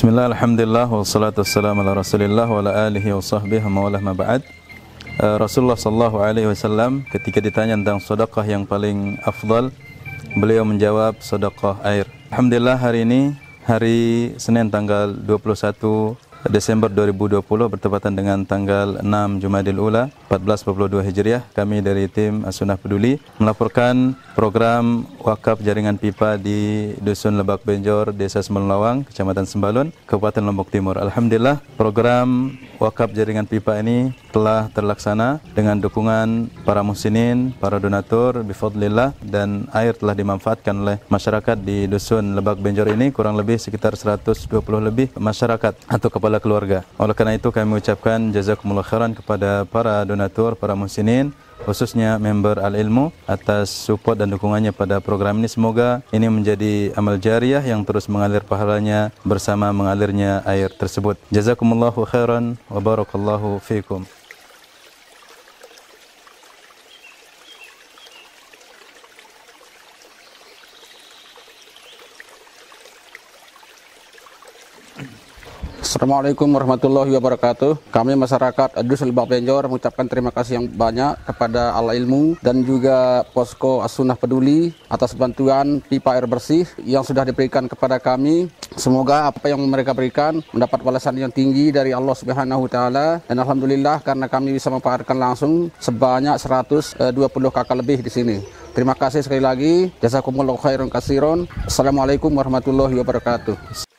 Bismillah, Alhamdulillah, wassalatu wassalamu ala rasulillah wa ala alihi wa sahbihi wa maulah ma'ba'ad uh, eh, Rasulullah sallallahu alaihi wasallam ketika ditanya tentang sedekah yang paling afdal Beliau menjawab sedekah air Alhamdulillah hari ini hari Senin tanggal 21 Desember 2020 bertepatan dengan tanggal 6 Jumadil Ula 1442 Hijriah kami dari tim Asunah Peduli melaporkan program wakaf jaringan pipa di Dusun Lebak Benjor, Desa Semelawang, Kecamatan Sembalun, Kabupaten Lombok Timur. Alhamdulillah program wakaf jaringan pipa ini telah terlaksana dengan dukungan para musinin, para donatur, bifadlillah dan air telah dimanfaatkan oleh masyarakat di Dusun Lebak Benjor ini kurang lebih sekitar 120 lebih masyarakat atau kepala kepala keluarga. Oleh karena itu kami ucapkan jazakumullah khairan kepada para donatur, para musinin, khususnya member Al-Ilmu atas support dan dukungannya pada program ini. Semoga ini menjadi amal jariah yang terus mengalir pahalanya bersama mengalirnya air tersebut. Jazakumullah khairan wa barakallahu fiikum. Assalamualaikum warahmatullahi wabarakatuh. Kami masyarakat Adus Lebak Penjor mengucapkan terima kasih yang banyak kepada Allah Ilmu dan juga Posko Asunah Peduli atas bantuan pipa air bersih yang sudah diberikan kepada kami. Semoga apa yang mereka berikan mendapat balasan yang tinggi dari Allah Subhanahu wa taala dan alhamdulillah karena kami bisa memanfaatkan langsung sebanyak 120 eh, kakak lebih di sini. Terima kasih sekali lagi. Jazakumullah khairan kasiron. Assalamualaikum warahmatullahi wabarakatuh.